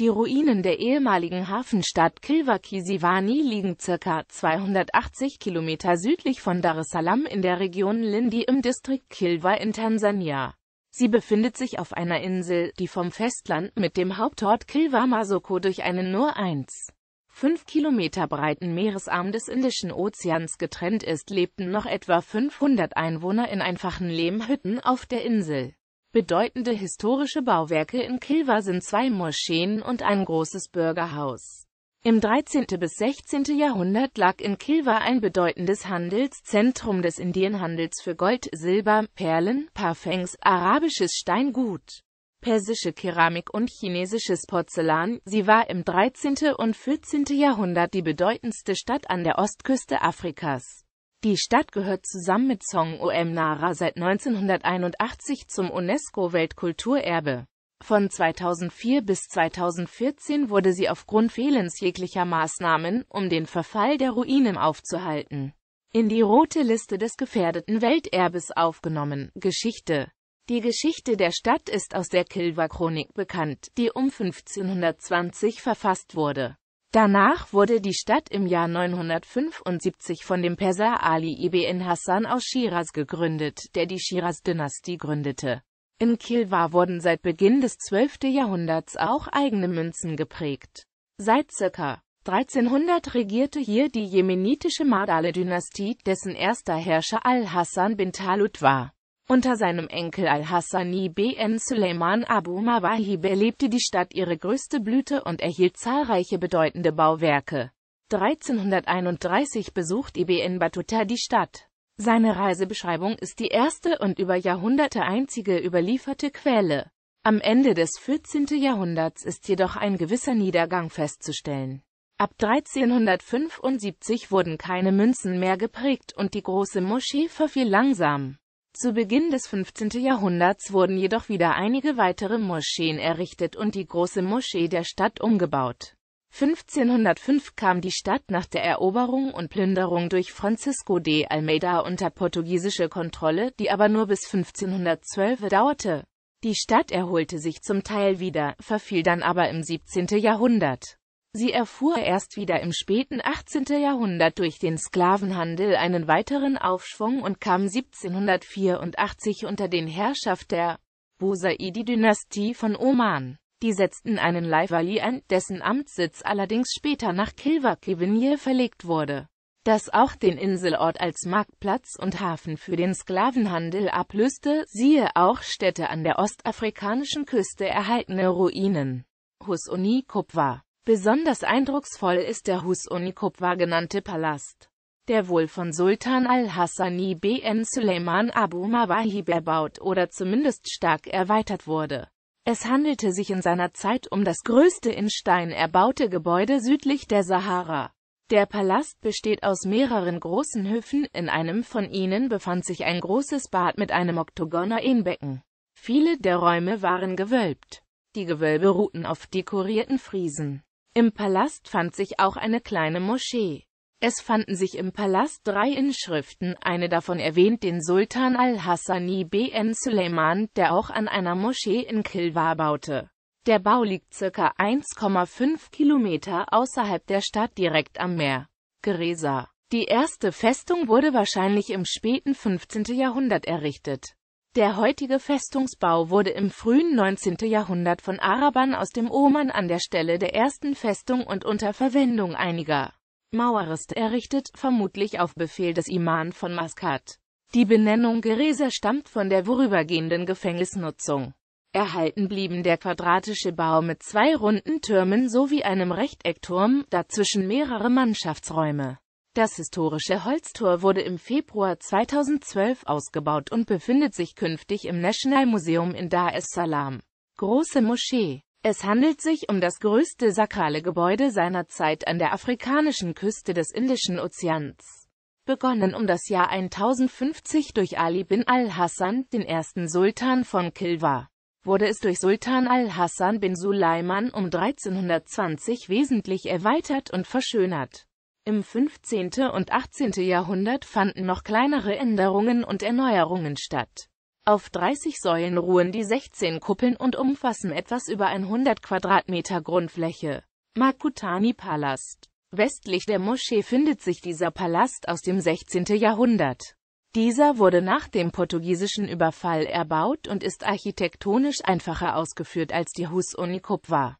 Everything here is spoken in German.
Die Ruinen der ehemaligen Hafenstadt Kilwa-Kisivani liegen ca. 280 Kilometer südlich von Dar es Salaam in der Region Lindi im Distrikt Kilwa in Tansania. Sie befindet sich auf einer Insel, die vom Festland mit dem Hauptort Kilwa Masoko durch einen nur 1,5 Kilometer breiten Meeresarm des Indischen Ozeans getrennt ist, lebten noch etwa 500 Einwohner in einfachen Lehmhütten auf der Insel. Bedeutende historische Bauwerke in Kilwa sind zwei Moscheen und ein großes Bürgerhaus. Im 13. bis 16. Jahrhundert lag in Kilwa ein bedeutendes Handelszentrum des Indienhandels für Gold, Silber, Perlen, Parfums, arabisches Steingut, persische Keramik und chinesisches Porzellan. Sie war im 13. und 14. Jahrhundert die bedeutendste Stadt an der Ostküste Afrikas. Die Stadt gehört zusammen mit song Om Nara seit 1981 zum UNESCO-Weltkulturerbe. Von 2004 bis 2014 wurde sie aufgrund Fehlens jeglicher Maßnahmen, um den Verfall der Ruinen aufzuhalten, in die Rote Liste des gefährdeten Welterbes aufgenommen. Geschichte Die Geschichte der Stadt ist aus der Kilwa-Chronik bekannt, die um 1520 verfasst wurde Danach wurde die Stadt im Jahr 975 von dem Perser Ali ibn Hassan aus Schiras gegründet, der die Schiras-Dynastie gründete. In Kilwa wurden seit Beginn des 12. Jahrhunderts auch eigene Münzen geprägt. Seit ca. 1300 regierte hier die jemenitische Mardale-Dynastie, dessen erster Herrscher Al-Hassan bin Talut war. Unter seinem Enkel Al-Hassani bin Suleiman Abu Mawahib erlebte die Stadt ihre größte Blüte und erhielt zahlreiche bedeutende Bauwerke. 1331 besucht Ibn Battuta die Stadt. Seine Reisebeschreibung ist die erste und über Jahrhunderte einzige überlieferte Quelle. Am Ende des 14. Jahrhunderts ist jedoch ein gewisser Niedergang festzustellen. Ab 1375 wurden keine Münzen mehr geprägt und die große Moschee verfiel langsam. Zu Beginn des 15. Jahrhunderts wurden jedoch wieder einige weitere Moscheen errichtet und die große Moschee der Stadt umgebaut. 1505 kam die Stadt nach der Eroberung und Plünderung durch Francisco de Almeida unter portugiesische Kontrolle, die aber nur bis 1512 dauerte. Die Stadt erholte sich zum Teil wieder, verfiel dann aber im 17. Jahrhundert. Sie erfuhr erst wieder im späten 18. Jahrhundert durch den Sklavenhandel einen weiteren Aufschwung und kam 1784 unter den Herrschaft der Bosaidi-Dynastie von Oman. Die setzten einen Laivali ein, dessen Amtssitz allerdings später nach Kilwa-Kivenye verlegt wurde, das auch den Inselort als Marktplatz und Hafen für den Sklavenhandel ablöste, siehe auch Städte an der ostafrikanischen Küste erhaltene Ruinen. Husuni Kupwa Besonders eindrucksvoll ist der Hus Unikopwa genannte Palast, der wohl von Sultan al-Hassani bin Suleiman Abu Mawahib erbaut oder zumindest stark erweitert wurde. Es handelte sich in seiner Zeit um das größte in Stein erbaute Gebäude südlich der Sahara. Der Palast besteht aus mehreren großen Höfen, in einem von ihnen befand sich ein großes Bad mit einem oktogoner Becken. Viele der Räume waren gewölbt. Die Gewölbe ruhten auf dekorierten Friesen. Im Palast fand sich auch eine kleine Moschee. Es fanden sich im Palast drei Inschriften, eine davon erwähnt den Sultan al-Hassani bn Suleiman, der auch an einer Moschee in Kilwa baute. Der Bau liegt ca. 1,5 Kilometer außerhalb der Stadt direkt am Meer. Geresa. Die erste Festung wurde wahrscheinlich im späten 15. Jahrhundert errichtet. Der heutige Festungsbau wurde im frühen 19. Jahrhundert von Arabern aus dem Oman an der Stelle der ersten Festung und unter Verwendung einiger Mauerreste errichtet, vermutlich auf Befehl des Iman von Maskat. Die Benennung Geresa stammt von der vorübergehenden Gefängnisnutzung. Erhalten blieben der quadratische Bau mit zwei runden Türmen sowie einem Rechteckturm, dazwischen mehrere Mannschaftsräume das historische Holztor wurde im Februar 2012 ausgebaut und befindet sich künftig im National Museum in Dar es Salaam. Große Moschee es handelt sich um das größte sakrale Gebäude seiner Zeit an der afrikanischen Küste des Indischen Ozeans. Begonnen um das Jahr 1050 durch Ali bin al-Hassan, den ersten Sultan von Kilwa, wurde es durch Sultan al-Hassan bin Sulaiman um 1320 wesentlich erweitert und verschönert. Im 15. und 18. Jahrhundert fanden noch kleinere Änderungen und Erneuerungen statt. Auf 30 Säulen ruhen die 16 Kuppeln und umfassen etwas über 100 Quadratmeter Grundfläche. Makutani-Palast Westlich der Moschee findet sich dieser Palast aus dem 16. Jahrhundert. Dieser wurde nach dem portugiesischen Überfall erbaut und ist architektonisch einfacher ausgeführt als die Hus Unicupwa.